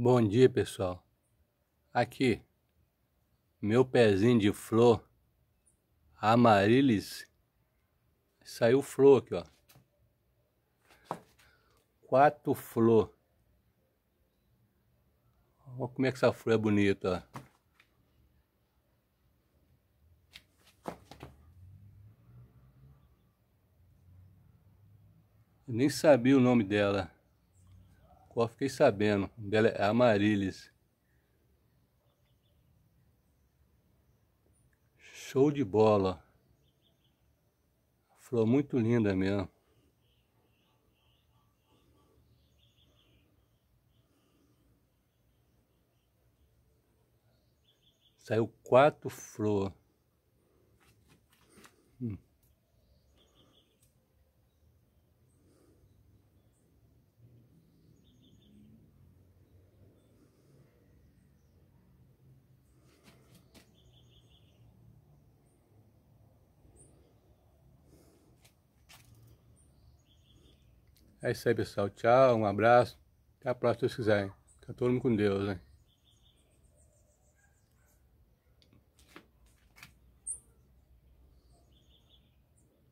Bom dia, pessoal. Aqui, meu pezinho de flor amarilis saiu flor aqui, ó. Quatro flor. Olha como é que essa flor é bonita, ó. Eu nem sabia o nome dela fiquei sabendo. Dela é Amarilis. Show de bola. Flor muito linda mesmo. Saiu quatro flores. Hum. É isso aí, pessoal. Tchau, um abraço. Até a próxima, se vocês quiserem. Fica todo mundo com Deus, hein.